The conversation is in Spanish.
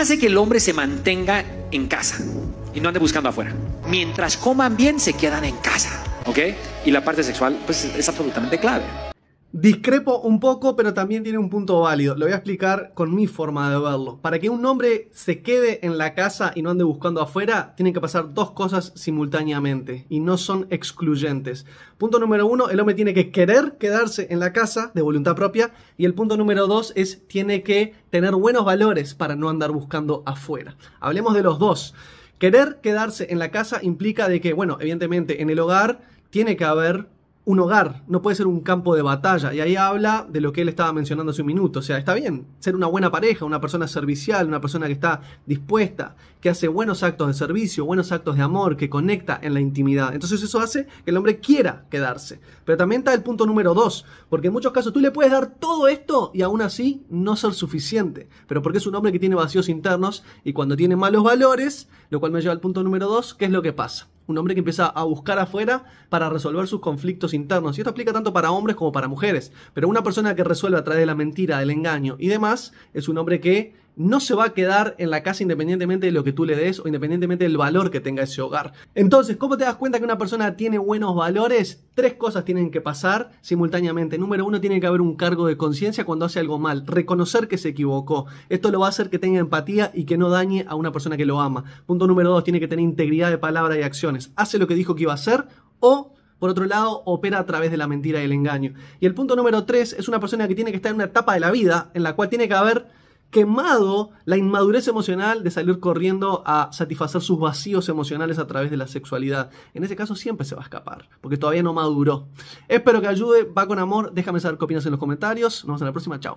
hace que el hombre se mantenga en casa y no ande buscando afuera? Mientras coman bien, se quedan en casa. ¿Ok? Y la parte sexual, pues, es absolutamente clave. Discrepo un poco, pero también tiene un punto válido. Lo voy a explicar con mi forma de verlo. Para que un hombre se quede en la casa y no ande buscando afuera, tienen que pasar dos cosas simultáneamente y no son excluyentes. Punto número uno, el hombre tiene que querer quedarse en la casa de voluntad propia. Y el punto número dos es, tiene que tener buenos valores para no andar buscando afuera. Hablemos de los dos. Querer quedarse en la casa implica de que, bueno, evidentemente en el hogar tiene que haber un hogar, no puede ser un campo de batalla. Y ahí habla de lo que él estaba mencionando hace un minuto. O sea, está bien ser una buena pareja, una persona servicial, una persona que está dispuesta, que hace buenos actos de servicio, buenos actos de amor, que conecta en la intimidad. Entonces eso hace que el hombre quiera quedarse. Pero también está el punto número dos, porque en muchos casos tú le puedes dar todo esto y aún así no ser suficiente. Pero porque es un hombre que tiene vacíos internos y cuando tiene malos valores, lo cual me lleva al punto número dos, ¿qué es lo que pasa? un hombre que empieza a buscar afuera para resolver sus conflictos internos. Y esto aplica tanto para hombres como para mujeres. Pero una persona que resuelve a través de la mentira, del engaño y demás, es un hombre que no se va a quedar en la casa independientemente de lo que tú le des o independientemente del valor que tenga ese hogar. Entonces, ¿cómo te das cuenta que una persona tiene buenos valores? Tres cosas tienen que pasar simultáneamente. Número uno, tiene que haber un cargo de conciencia cuando hace algo mal, reconocer que se equivocó. Esto lo va a hacer que tenga empatía y que no dañe a una persona que lo ama. Punto número dos, tiene que tener integridad de palabra y acciones. Hace lo que dijo que iba a hacer o por otro lado, opera a través de la mentira y el engaño. Y el punto número tres, es una persona que tiene que estar en una etapa de la vida en la cual tiene que haber quemado la inmadurez emocional de salir corriendo a satisfacer sus vacíos emocionales a través de la sexualidad. En ese caso siempre se va a escapar, porque todavía no maduró. Espero que ayude, va con amor, déjame saber qué opinas en los comentarios. Nos vemos en la próxima, chao.